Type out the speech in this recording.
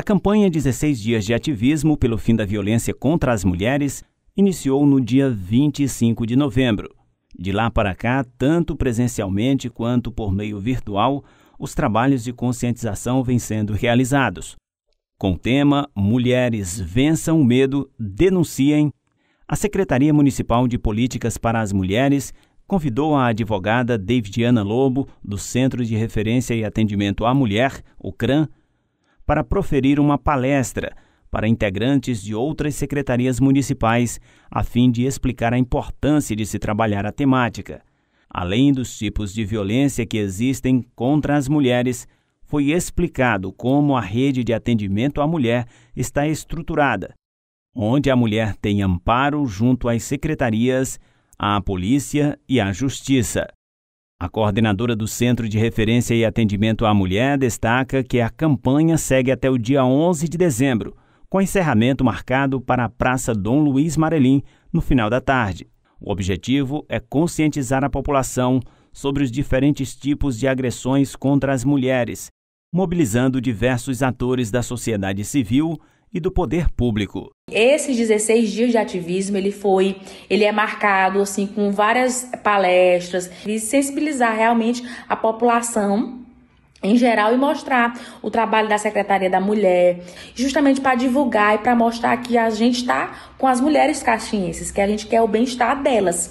A campanha 16 Dias de Ativismo pelo Fim da Violência contra as Mulheres iniciou no dia 25 de novembro. De lá para cá, tanto presencialmente quanto por meio virtual, os trabalhos de conscientização vêm sendo realizados. Com o tema Mulheres Vençam o Medo, Denunciem, a Secretaria Municipal de Políticas para as Mulheres convidou a advogada Davidiana Lobo, do Centro de Referência e Atendimento à Mulher, o CRAM, para proferir uma palestra para integrantes de outras secretarias municipais, a fim de explicar a importância de se trabalhar a temática. Além dos tipos de violência que existem contra as mulheres, foi explicado como a rede de atendimento à mulher está estruturada, onde a mulher tem amparo junto às secretarias, à polícia e à justiça. A coordenadora do Centro de Referência e Atendimento à Mulher destaca que a campanha segue até o dia 11 de dezembro, com encerramento marcado para a Praça Dom Luiz Marelim, no final da tarde. O objetivo é conscientizar a população sobre os diferentes tipos de agressões contra as mulheres, mobilizando diversos atores da sociedade civil e do poder público. Esses 16 dias de ativismo, ele foi, ele é marcado assim com várias palestras e sensibilizar realmente a população em geral e mostrar o trabalho da Secretaria da Mulher, justamente para divulgar e para mostrar que a gente está com as mulheres caxienses, que a gente quer o bem-estar delas.